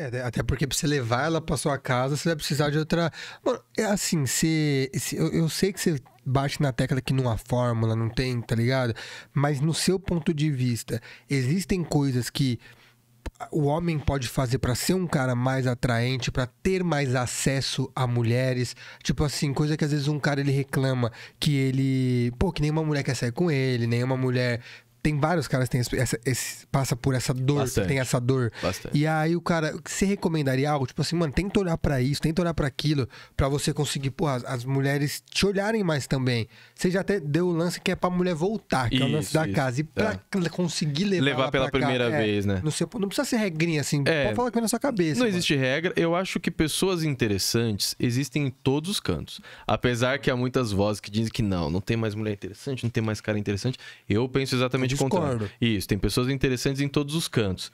É, né? até porque pra você levar ela pra sua casa, você vai precisar de outra. Mano, é assim, se Eu, eu sei que você bate na tecla que não há fórmula, não tem, tá ligado? Mas no seu ponto de vista, existem coisas que o homem pode fazer para ser um cara mais atraente, para ter mais acesso a mulheres, tipo assim, coisa que às vezes um cara ele reclama que ele, pô, que nenhuma mulher quer sair com ele, nenhuma mulher tem vários caras que tem essa, esse, passa por essa dor, Bastante. tem essa dor. Bastante. E aí o cara, você recomendaria algo? Tipo assim, mano, tenta olhar para isso, tenta olhar para aquilo, para você conseguir, porra, as, as, mulheres te olharem mais também. Você já até deu o lance que é pra mulher voltar, que isso, é o lance da isso. casa. E pra é. conseguir levar, levar pela primeira cá, é, vez, é, né? Seu, não precisa ser regrinha assim, é, pode falar que na sua cabeça. Não mano. existe regra. Eu acho que pessoas interessantes existem em todos os cantos. Apesar que há muitas vozes que dizem que não, não tem mais mulher interessante, não tem mais cara interessante. Eu penso exatamente Concordo. contrário. Isso, tem pessoas interessantes em todos os cantos.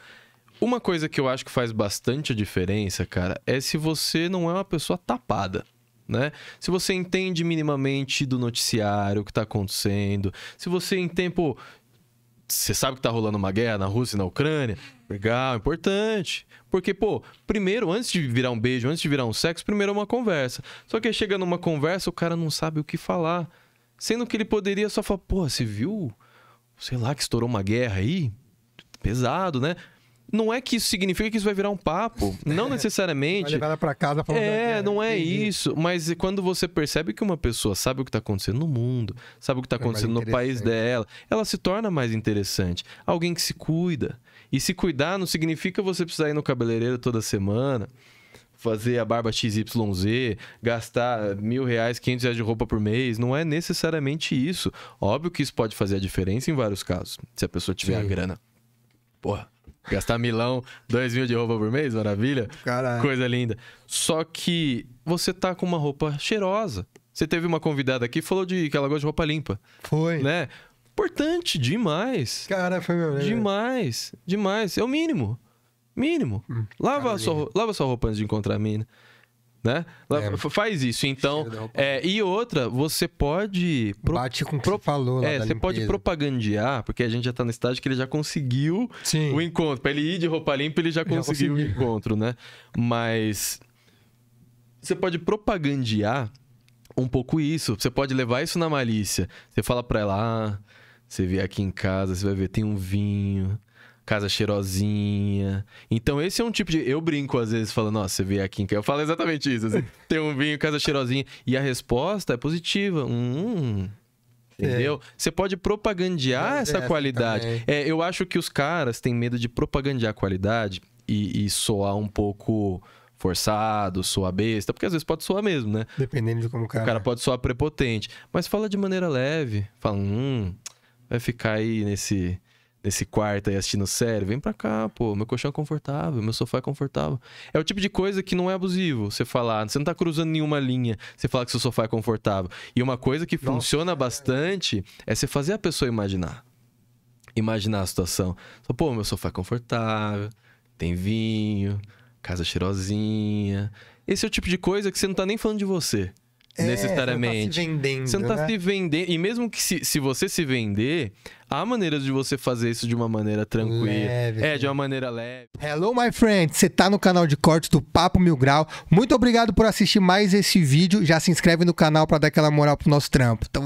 Uma coisa que eu acho que faz bastante a diferença, cara, é se você não é uma pessoa tapada. Né? Se você entende minimamente do noticiário, o que está acontecendo, se você em tempo. Você sabe que está rolando uma guerra na Rússia e na Ucrânia? Legal, importante. Porque, pô, primeiro, antes de virar um beijo, antes de virar um sexo, primeiro é uma conversa. Só que chega numa conversa, o cara não sabe o que falar. Sendo que ele poderia só falar, pô, você viu? sei lá, que estourou uma guerra aí, pesado, né? Não é que isso significa que isso vai virar um papo, não necessariamente. Vai levar ela pra casa falando É, né? não é isso. Mas quando você percebe que uma pessoa sabe o que está acontecendo no mundo, sabe o que está é acontecendo no país dela, ela se torna mais interessante. Alguém que se cuida. E se cuidar não significa você precisar ir no cabeleireiro toda semana fazer a barba XYZ, gastar mil reais, quinhentos reais de roupa por mês. Não é necessariamente isso. Óbvio que isso pode fazer a diferença em vários casos, se a pessoa tiver Sim. a grana. Porra, gastar milão, dois mil de roupa por mês, maravilha. Caralho. Coisa linda. Só que você tá com uma roupa cheirosa. Você teve uma convidada aqui falou de que ela gosta de roupa limpa. Foi. Né? Importante demais. Cara, foi meu. Né? Demais, demais. É o mínimo. Mínimo. Hum, lava, sua, lava sua roupa antes de encontrar a mina. Né? É. Faz isso. Então, é, e outra, você pode. Pro... Bate com o que pro... você falou lá É, você limpeza. pode propagandear, porque a gente já tá na estágio que ele já conseguiu Sim. o encontro. Pra ele ir de roupa limpa, ele já conseguiu já o encontro, né? Mas. Você pode propagandear um pouco isso. Você pode levar isso na malícia. Você fala pra ela, ah, você vier aqui em casa, você vai ver, tem um vinho casa cheirosinha. Então, esse é um tipo de. Eu brinco às vezes, falando, nossa, você veio aqui em Eu falo exatamente isso. Assim, tem um vinho, casa cheirosinha. E a resposta é positiva. Hum. Entendeu? É. Você pode propagandear é, essa é, qualidade. É, eu acho que os caras têm medo de propagandear a qualidade e, e soar um pouco forçado, soar besta, porque às vezes pode soar mesmo, né? Dependendo de como o cara. O cara pode soar prepotente. Mas fala de maneira leve. Fala, hum, vai ficar aí nesse nesse quarto aí assistindo série, vem pra cá, pô, meu colchão é confortável, meu sofá é confortável. É o tipo de coisa que não é abusivo você falar, você não tá cruzando nenhuma linha, você falar que seu sofá é confortável. E uma coisa que Nossa, funciona é. bastante é você fazer a pessoa imaginar. Imaginar a situação. Pô, meu sofá é confortável, tem vinho, casa cheirosinha. Esse é o tipo de coisa que você não tá nem falando de você. É, necessariamente. Você não tá se vendendo. Você não tá né? se vendendo. E mesmo que se, se você se vender, há maneiras de você fazer isso de uma maneira tranquila. Leve, é, né? de uma maneira leve. Hello, my friend! Você tá no canal de cortes do Papo Mil Grau. Muito obrigado por assistir mais esse vídeo. Já se inscreve no canal para dar aquela moral pro nosso trampo. Tamo